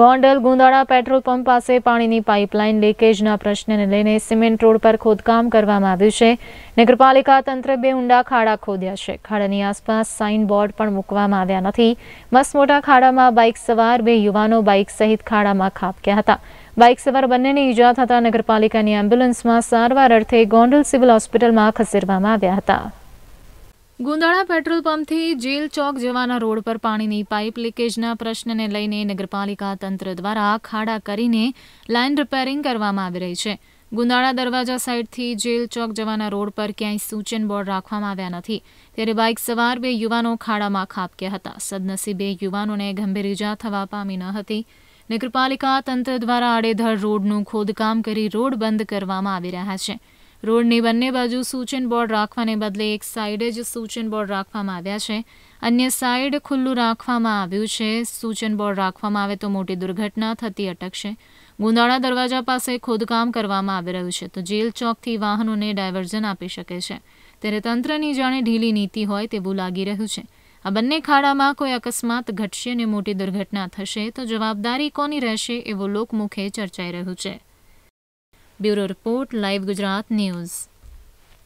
Gondal ગુંદાળા petrol pump પાસે પાણીની pipeline લીકેજના પ્રશ્નને લઈને સિમેન્ટ રોડ પર ખોદકામ કરવામાં આવ્યું છે નગરપાલિકા તંત્ર બે ઊંડા ખાડા ખોદ્યા છે ખાડાની આસપાસ સાઇન બોર્ડ પણ મૂકવામાં આવ્યા નથી મસમોટા ખાડામાં બાઇક સવાર બે યુવાનો બાઇક સહિત ખાડામાં ખાબક્યા હતા બાઇક સવાર બંનેને ઈજા થતાં નગરપાલિકાની એમ્બ્યુલન્સમાં સારવાર અર્થે ગોંડલ સિવિલ હોસ્પિટલમાં ખસેડવામાં આવ્યા હતા ગુંદાળા પેટ્રોલ પંપથી જેલ ચોક જવાના રોડ પર પાણીની પાઇપ લીકેજના પ્રશ્નને લઈને નગરપાલિકા તંત્ર દ્વારા ખાડા કરીને લાઇન રિપેરિંગ કરવામાં આવી રહી છે ગુંદાળા દરવાજા સાઇડથી જેલ ચોક જવાના રોડ પર ક્યાંય સૂચન બોર્ડ રાખવામાં આવ્યા નથી ત્યારે બાઇક સવાર બે યુવાનો ખાડામાં ખાબક્યા હતા સદનસીબે યુવાનોને ગંભીર ઇજા થવા પામી ન હતી નગરપાલિકા તંત્ર દ્વારા આડેધડ રોડનું ખોદકામ કરી રોડ બંધ કરવામાં આવી રહ્યા છે રોડની બંને બાજુ સૂચન બોર્ડ રાખવાને બદલે એક સાઈડે જ સૂચન બોર્ડ રાખવામાં આવ્યા છે અન્ય સાઈડ ખુલ્લું રાખવામાં આવ્યું છે સૂચન બોર્ડ રાખવામાં આવે તો મોટી દુર્ઘટના થતી અટકશે ગુંદાળા દરવાજા પાસે ખોદકામ કરવામાં આવી રહ્યું છે તો જેલ ચોકથી વાહનોને ડાયવર્ઝન આપી શકે છે ત્યારે તંત્રની જાણે ઢીલી નીતિ હોય તેવું લાગી રહ્યું છે આ બંને ખાડામાં કોઈ અકસ્માત ઘટશે અને મોટી દુર્ઘટના થશે તો જવાબદારી કોની રહેશે એવો લોકમુખે ચર્ચાઈ રહ્યું છે bureau report live Gujarat news